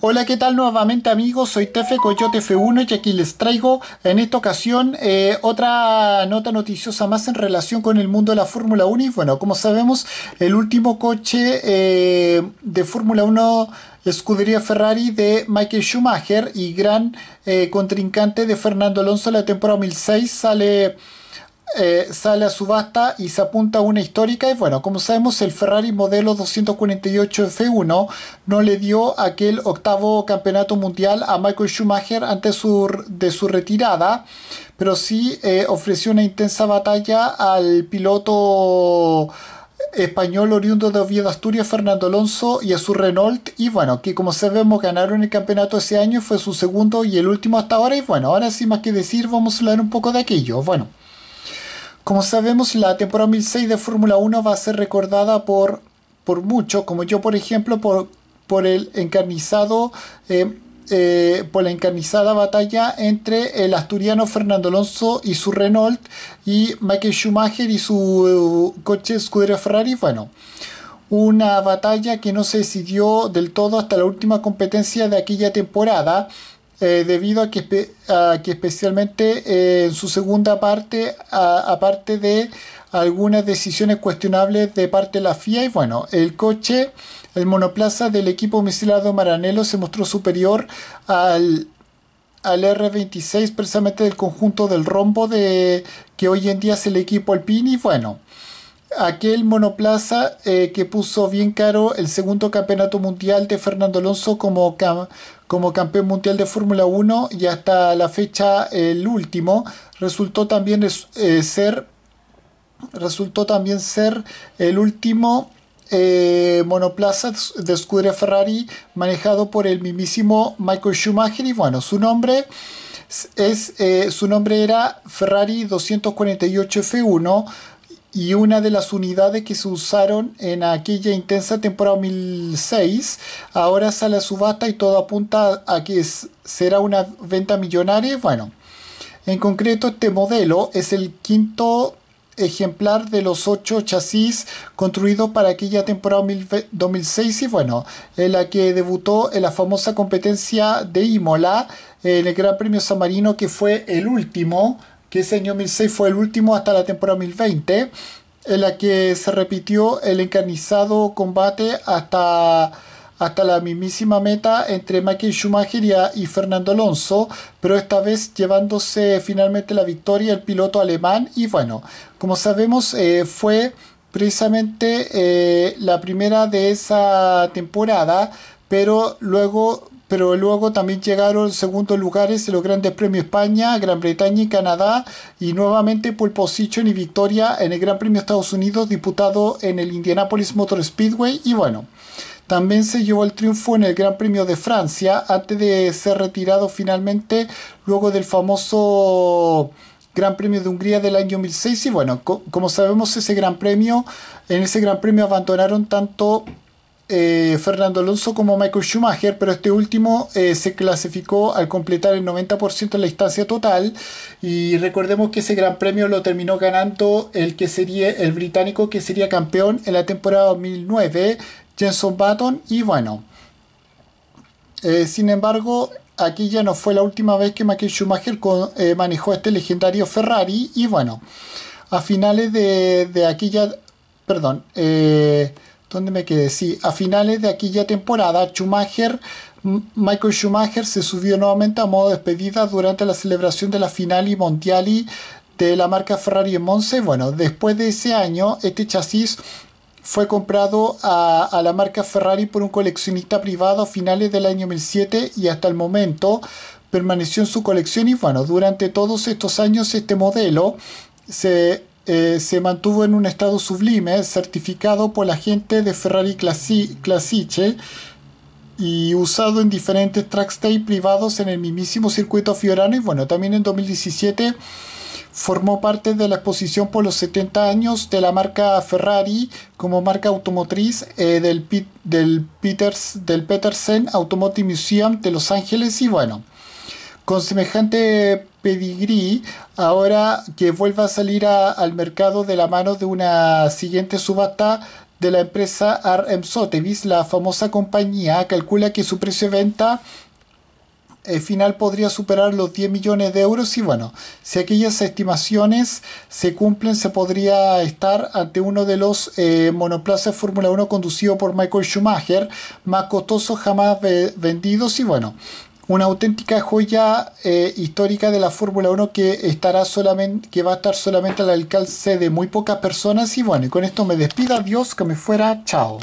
Hola, ¿qué tal nuevamente amigos? Soy Tefe Coyote F1 y aquí les traigo en esta ocasión eh, otra nota noticiosa más en relación con el mundo de la Fórmula 1 y bueno, como sabemos, el último coche eh, de Fórmula 1 escudería Ferrari de Michael Schumacher y gran eh, contrincante de Fernando Alonso la temporada 2006 sale eh, sale a subasta y se apunta a una histórica y bueno, como sabemos el Ferrari modelo 248 F1 no le dio aquel octavo campeonato mundial a Michael Schumacher antes de su retirada, pero sí eh, ofreció una intensa batalla al piloto español oriundo de Oviedo Asturias, Fernando Alonso y a su Renault. Y bueno, que como sabemos ganaron el campeonato ese año, fue su segundo y el último hasta ahora. Y bueno, ahora sin más que decir, vamos a hablar un poco de aquello. Bueno. Como sabemos, la temporada 2006 de Fórmula 1 va a ser recordada por, por muchos, como yo, por ejemplo, por, por el encarnizado. Eh, eh, por la encarnizada batalla entre el asturiano Fernando Alonso y su Renault y Michael Schumacher y su eh, coche Scuderia Ferrari. Bueno, una batalla que no se decidió del todo hasta la última competencia de aquella temporada eh, debido a que, especialmente eh, en su segunda parte, aparte de algunas decisiones cuestionables de parte de la FIA, y bueno, el coche, el monoplaza del equipo misilado Maranello se mostró superior al R26 precisamente del conjunto del rombo de que hoy en día es el equipo Alpini. Bueno, aquel monoplaza eh, que puso bien caro el segundo campeonato mundial de Fernando Alonso como, como campeón mundial de Fórmula 1 y hasta la fecha el último, resultó también eh, ser resultó también ser el último eh, monoplaza de Scuderia Ferrari manejado por el mismísimo Michael Schumacher y bueno, su nombre es, su nombre era Ferrari 248 F1 y una de las unidades que se usaron en aquella intensa temporada 2006 ahora sale a subasta y todo apunta a que será una venta millonaria. Bueno, en concreto este modelo es el quinto ejemplar de los ocho chasis construidos para aquella temporada 2006 y bueno, en la que debutó en la famosa competencia de Imola en el Gran Premio San Marino que fue el último que ese año 2006 fue el último hasta la temporada 2020, en la que se repitió el encarnizado combate hasta, hasta la mismísima meta entre Michael Schumacher y, Fernando Alonso, pero esta vez llevándose finalmente la victoria el piloto alemán y bueno, como sabemos eh, fue precisamente eh, la primera de esa temporada, pero luego pero luego también llegaron segundos lugares en los Grandes Premios España, Gran Bretaña y Canadá, y nuevamente pole position y victoria en el Gran Premio Estados Unidos diputado en el Indianapolis Motor Speedway. Y bueno, también se llevó el triunfo en el Gran Premio de Francia antes de ser retirado finalmente luego del famoso Gran Premio de Hungría del año 2006. Y bueno, como sabemos, ese Gran Premio, en ese Gran Premio abandonaron tanto eh, Fernando Alonso como Michael Schumacher, pero este último eh, se clasificó al completar el 90% de la instancia total y recordemos que ese gran premio lo terminó ganando el que sería el británico que sería campeón en la temporada 2009, Jenson Button y bueno. Eh, sin embargo, aquí ya no fue la última vez que Michael Schumacher manejó este legendario Ferrari y bueno, a finales de, de aquella, perdón, ¿Dónde me quedé? Sí, a finales de aquella temporada, Schumacher, Michael Schumacher se subió nuevamente a modo de despedida durante la celebración de la final y de la marca Ferrari en Monza. Bueno, después de ese año, este chasis fue comprado a, a, la marca Ferrari por un coleccionista privado a finales del año 2007 y hasta el momento permaneció en su colección y bueno, durante todos estos años este modelo se eh, se mantuvo en un estado sublime, certificado por la gente de Ferrari Classiche y usado en diferentes tracks privados en el mismísimo circuito Fiorano. Y bueno, también en 2017 formó parte de la exposición por los 70 años de la marca Ferrari como marca automotriz eh, del, del, Peters, del Petersen Automotive Museum de Los Ángeles. Y bueno. Con semejante pedigrí, ahora que vuelva a salir al mercado de la mano de una siguiente subasta de la empresa RM Sotheby's, la famosa compañía calcula que su precio de venta eh, final podría superar los 10 millones de euros y bueno, si aquellas estimaciones se cumplen se podría estar ante uno de los eh, monoplazas Fórmula 1 conducido por Michael Schumacher más costosos jamás vendidos y bueno, una auténtica joya eh, histórica de la Fórmula 1 que estará que va a estar solamente al alcance de muy pocas personas. Y bueno, y con esto me despido, adiós, que me fuera, chao.